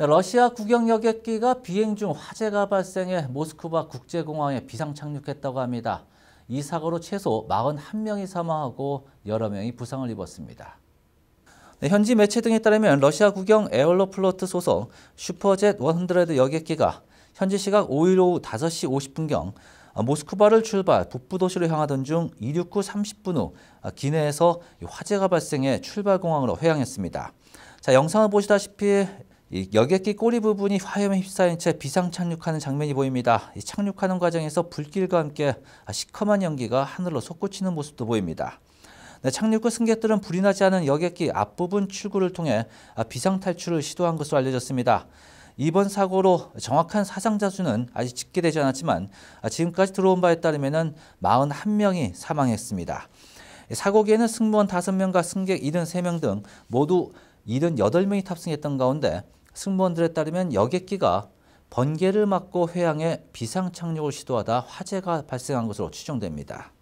네, 러시아 국영 여객기가 비행 중 화재가 발생해 모스크바 국제공항에 비상 착륙했다고 합니다. 이 사고로 최소 41명이 사망하고 여러 명이 부상을 입었습니다. 네, 현지 매체 등에 따르면 러시아 국영 에어로플로트 소속 슈퍼젯 100 여객기가 현지 시각 5일 오후 5시 50분경 모스크바를 출발 북부도시로 향하던 중 이륙 후 30분 후 기내에서 화재가 발생해 출발공항으로 회항했습니다. 자, 영상을 보시다시피 여객기 꼬리 부분이 화염에 휩싸인 채 비상 착륙하는 장면이 보입니다. 착륙하는 과정에서 불길과 함께 시커먼 연기가 하늘로 솟구치는 모습도 보입니다. 네, 착륙 후 승객들은 불이 나지 않은 여객기 앞부분 출구를 통해 비상 탈출을 시도한 것으로 알려졌습니다. 이번 사고로 정확한 사상자 수는 아직 집계되지 않았지만 지금까지 들어온 바에 따르면 41명이 사망했습니다. 사고기에는 승무원 5명과 승객 73명 등 모두 78명이 탑승했던 가운데 승무원들에 따르면 여객기가 번개를 맞고 해양에 비상 착륙을 시도하다 화재가 발생한 것으로 추정됩니다.